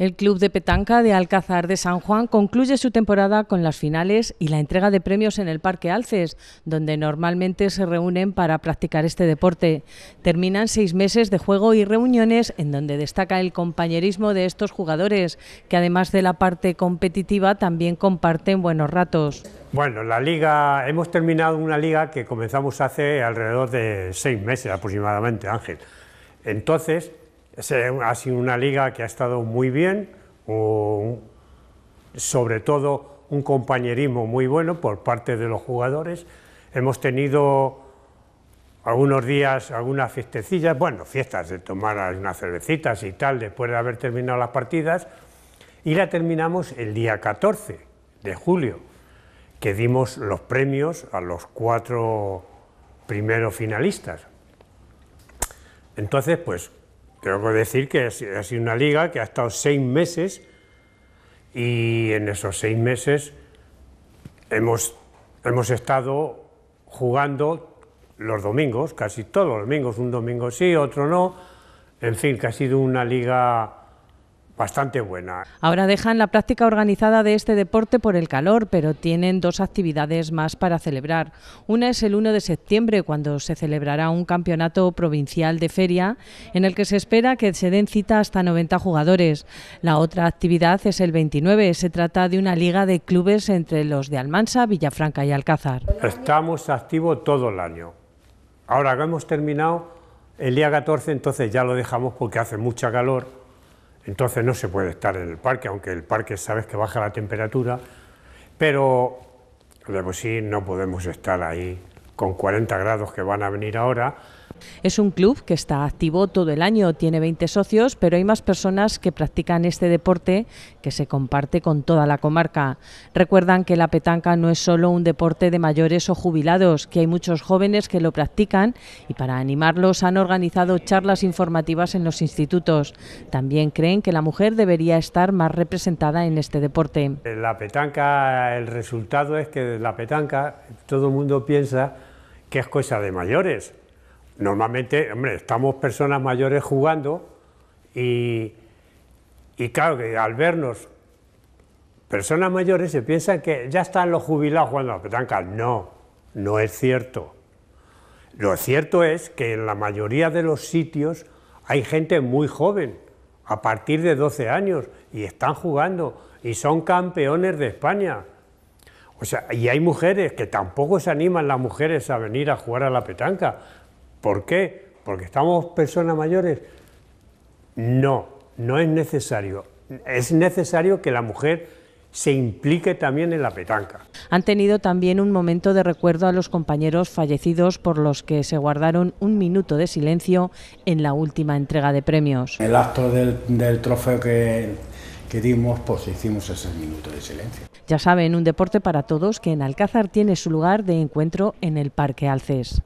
El Club de Petanca de Alcázar de San Juan concluye su temporada con las finales y la entrega de premios en el Parque Alces, donde normalmente se reúnen para practicar este deporte. Terminan seis meses de juego y reuniones en donde destaca el compañerismo de estos jugadores, que además de la parte competitiva también comparten buenos ratos. Bueno, la liga, hemos terminado una liga que comenzamos hace alrededor de seis meses aproximadamente, Ángel. Entonces, ha sido una liga que ha estado muy bien, sobre todo un compañerismo muy bueno por parte de los jugadores. Hemos tenido algunos días algunas fiestecillas, bueno, fiestas de tomar unas cervecitas y tal, después de haber terminado las partidas, y la terminamos el día 14 de julio, que dimos los premios a los cuatro primeros finalistas. Entonces, pues tengo que pues decir que ha sido una liga que ha estado seis meses y en esos seis meses hemos, hemos estado jugando los domingos, casi todos los domingos, un domingo sí, otro no, en fin, que ha sido una liga bastante buena. Ahora dejan la práctica organizada de este deporte por el calor, pero tienen dos actividades más para celebrar. Una es el 1 de septiembre, cuando se celebrará un campeonato provincial de feria, en el que se espera que se den cita hasta 90 jugadores. La otra actividad es el 29. Se trata de una liga de clubes entre los de Almansa, Villafranca y Alcázar. Estamos activos todo el año. Ahora que hemos terminado el día 14, entonces ya lo dejamos porque hace mucha calor entonces no se puede estar en el parque, aunque el parque sabes que baja la temperatura, pero de sí no podemos estar ahí con 40 grados que van a venir ahora, es un club que está activo todo el año, tiene 20 socios, pero hay más personas que practican este deporte que se comparte con toda la comarca. Recuerdan que la petanca no es solo un deporte de mayores o jubilados, que hay muchos jóvenes que lo practican y para animarlos han organizado charlas informativas en los institutos. También creen que la mujer debería estar más representada en este deporte. La petanca, el resultado es que la petanca todo el mundo piensa que es cosa de mayores normalmente, hombre, estamos personas mayores jugando y, y claro que al vernos personas mayores se piensan que ya están los jubilados jugando a la petanca. No, no es cierto. Lo cierto es que en la mayoría de los sitios hay gente muy joven, a partir de 12 años, y están jugando y son campeones de España. O sea, y hay mujeres que tampoco se animan las mujeres a venir a jugar a la petanca, ¿Por qué? ¿Porque estamos personas mayores? No, no es necesario. Es necesario que la mujer se implique también en la petanca. Han tenido también un momento de recuerdo a los compañeros fallecidos por los que se guardaron un minuto de silencio en la última entrega de premios. El acto del, trofeo que dimos, pues hicimos ese minuto de silencio. Ya saben, un deporte para todos que en Alcázar tiene su lugar de encuentro en el Parque Alces.